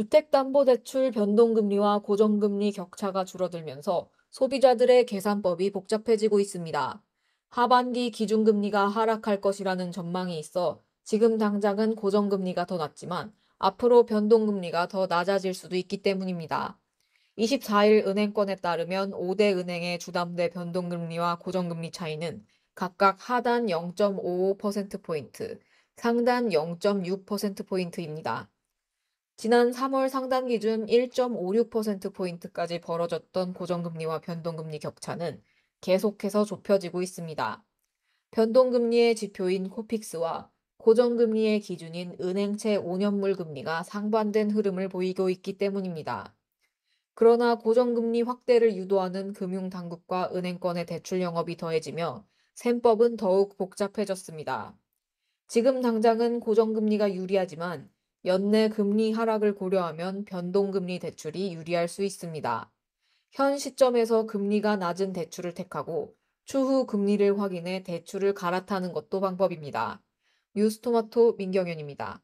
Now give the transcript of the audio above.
주택담보대출 변동금리와 고정금리 격차가 줄어들면서 소비자들의 계산법이 복잡해지고 있습니다. 하반기 기준금리가 하락할 것이라는 전망이 있어 지금 당장은 고정금리가 더 낮지만 앞으로 변동금리가 더 낮아질 수도 있기 때문입니다. 24일 은행권에 따르면 5대 은행의 주담대 변동금리와 고정금리 차이는 각각 하단 0.55%포인트, 상단 0.6%포인트입니다. 지난 3월 상단 기준 1.56%포인트까지 벌어졌던 고정금리와 변동금리 격차는 계속해서 좁혀지고 있습니다. 변동금리의 지표인 코픽스와 고정금리의 기준인 은행채 5년물 금리가 상반된 흐름을 보이고 있기 때문입니다. 그러나 고정금리 확대를 유도하는 금융당국과 은행권의 대출 영업이 더해지며 셈법은 더욱 복잡해졌습니다. 지금 당장은 고정금리가 유리하지만 연내 금리 하락을 고려하면 변동금리 대출이 유리할 수 있습니다. 현 시점에서 금리가 낮은 대출을 택하고 추후 금리를 확인해 대출을 갈아타는 것도 방법입니다. 뉴스토마토 민경현입니다.